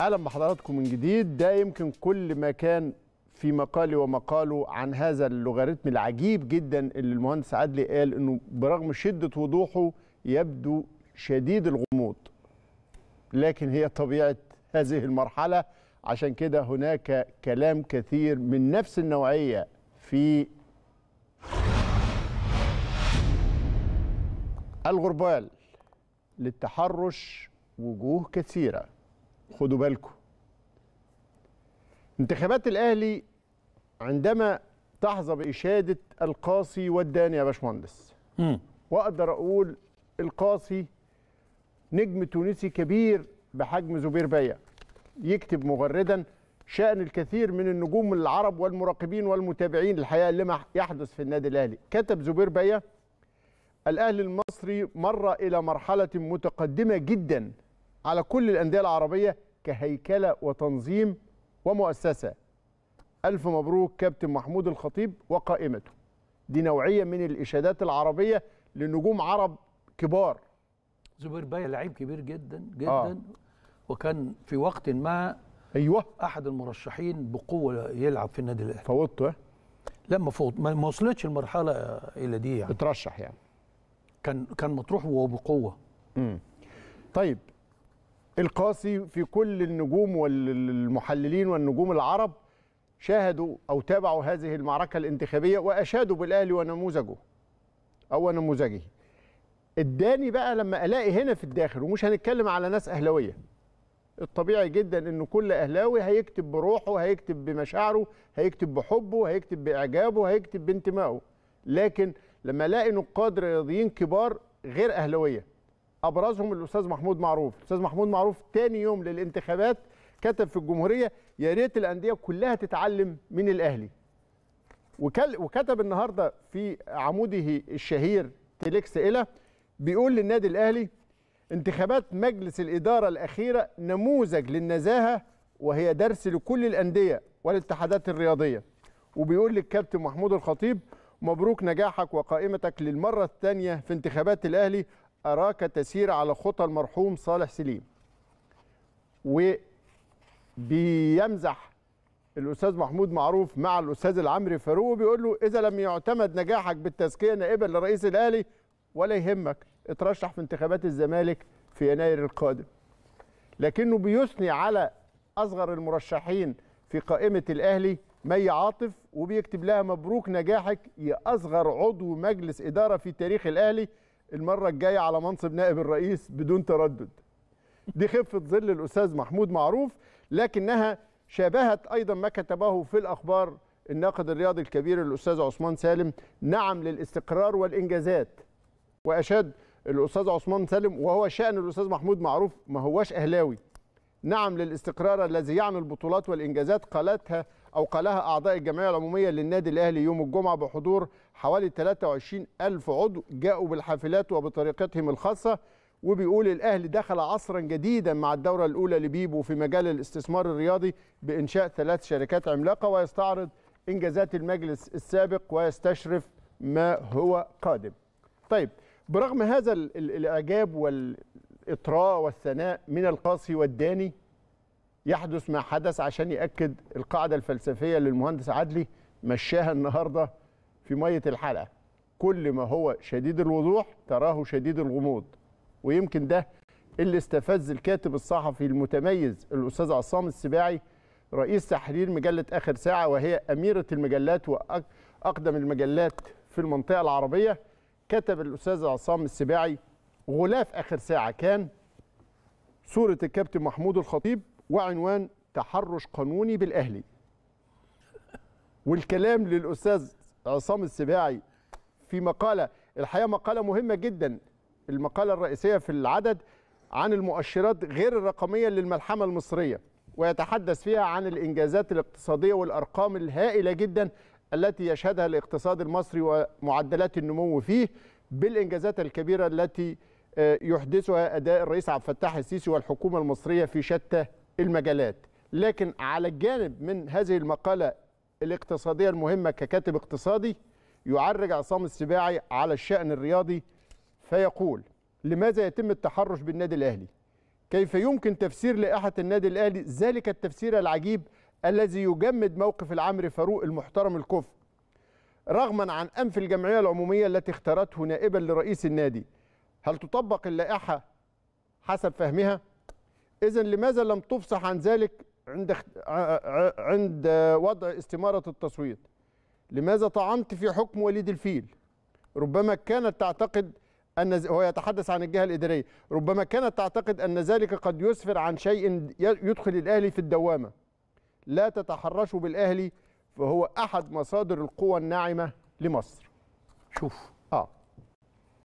اهلا بحضراتكم من جديد ده يمكن كل ما كان في مقالي ومقاله عن هذا اللوغاريتم العجيب جدا اللي المهندس عدلي قال انه برغم شده وضوحه يبدو شديد الغموض لكن هي طبيعه هذه المرحله عشان كده هناك كلام كثير من نفس النوعيه في الغربال للتحرش وجوه كثيره خدوا بالكم انتخابات الاهلي عندما تحظى باشاده القاصي والداني يا باشمهندس واقدر اقول القاصي نجم تونسي كبير بحجم زبير بيا يكتب مغردا شأن الكثير من النجوم العرب والمراقبين والمتابعين الحقيقه لما يحدث في النادي الاهلي كتب زبير بيا الاهلي المصري مر الى مرحله متقدمه جدا على كل الأندية العربية كهيكلة وتنظيم ومؤسسة ألف مبروك كابتن محمود الخطيب وقائمته دي نوعية من الإشادات العربية لنجوم عرب كبار زبير باية لعيب كبير جدا آه. جدا آه. وكان في وقت ما ايوه احد المرشحين بقوه يلعب في النادي الاهلي فوضته لما فوت ما وصلتش المرحله الى دي يعني اترشح يعني كان كان مطروح وهو بقوه امم طيب القاسي في كل النجوم والمحللين والنجوم العرب شاهدوا أو تابعوا هذه المعركة الانتخابية وأشادوا بالأهلي ونموذجه أو نموذجه اداني بقى لما الاقي هنا في الداخل ومش هنتكلم على ناس اهلاويه الطبيعي جدا ان كل اهلاوي هيكتب بروحه هيكتب بمشاعره هيكتب بحبه هيكتب باعجابه هيكتب بانتمائه لكن لما الاقي نقاد رياضيين كبار غير اهلاويه ابرزهم الاستاذ محمود معروف الاستاذ محمود معروف تاني يوم للانتخابات كتب في الجمهوريه يا ريت الانديه كلها تتعلم من الاهلي وكتب النهارده في عموده الشهير تليكس إلى بيقول للنادي الاهلي انتخابات مجلس الاداره الاخيره نموذج للنزاهه وهي درس لكل الانديه والاتحادات الرياضيه وبيقول للكابتن محمود الخطيب مبروك نجاحك وقائمتك للمره الثانيه في انتخابات الاهلي أراك تسير على خطى المرحوم صالح سليم وبيمزح الأستاذ محمود معروف مع الأستاذ العمري فاروق وبيقول له إذا لم يعتمد نجاحك بالتزكية نائبا لرئيس الأهلي ولا يهمك اترشح في انتخابات الزمالك في يناير القادم لكنه بيثني على أصغر المرشحين في قائمة الأهلي مي عاطف وبيكتب لها مبروك نجاحك يا أصغر عضو مجلس إدارة في تاريخ الأهلي المره الجايه على منصب نائب الرئيس بدون تردد دي خفه ظل الاستاذ محمود معروف لكنها شابهت ايضا ما كتبه في الاخبار الناقد الرياضي الكبير الاستاذ عثمان سالم نعم للاستقرار والانجازات واشاد الاستاذ عثمان سالم وهو شان الاستاذ محمود معروف ما هواش اهلاوي نعم للاستقرار الذي يعني البطولات والإنجازات قالتها أو قالها أعضاء الجمعية العمومية للنادي الأهلي يوم الجمعة بحضور حوالي 23 ألف عضو جاءوا بالحافلات وبطريقتهم الخاصة وبيقول الأهلي دخل عصرا جديدا مع الدورة الأولى لبيبو في مجال الاستثمار الرياضي بإنشاء ثلاث شركات عملاقة ويستعرض إنجازات المجلس السابق ويستشرف ما هو قادم طيب برغم هذا الإعجاب وال الإطراء والثناء من القاصي والداني يحدث ما حدث عشان يأكد القاعدة الفلسفية للمهندس عدلي مشاها النهاردة في مية الحلقة كل ما هو شديد الوضوح تراه شديد الغموض ويمكن ده اللي استفز الكاتب الصحفي المتميز الأستاذ عصام السباعي رئيس تحرير مجلة آخر ساعة وهي أميرة المجلات وأقدم المجلات في المنطقة العربية كتب الأستاذ عصام السباعي غلاف اخر ساعه كان صوره الكابتن محمود الخطيب وعنوان تحرش قانوني بالاهلي والكلام للاستاذ عصام السباعي في مقاله الحقيقه مقاله مهمه جدا المقاله الرئيسيه في العدد عن المؤشرات غير الرقميه للملحمه المصريه ويتحدث فيها عن الانجازات الاقتصاديه والارقام الهائله جدا التي يشهدها الاقتصاد المصري ومعدلات النمو فيه بالانجازات الكبيره التي يحدثها اداء الرئيس عبد الفتاح السيسي والحكومه المصريه في شتى المجالات لكن على الجانب من هذه المقاله الاقتصاديه المهمه ككاتب اقتصادي يعرج عصام السباعي على الشان الرياضي فيقول لماذا يتم التحرش بالنادي الاهلي كيف يمكن تفسير لائحه النادي الاهلي ذلك التفسير العجيب الذي يجمد موقف العمر فاروق المحترم الكفء رغما عن انف الجمعيه العموميه التي اختارته نائبا لرئيس النادي هل تطبق اللائحة حسب فهمها؟ إذا لماذا لم تفصح عن ذلك عند عند وضع استمارة التصويت؟ لماذا طعنت في حكم وليد الفيل؟ ربما كانت تعتقد أن هو يتحدث عن الجهة الإدارية، ربما كانت تعتقد أن ذلك قد يسفر عن شيء يدخل الأهلي في الدوامة. لا تتحرشوا بالأهلي فهو أحد مصادر القوى الناعمة لمصر. شوف اه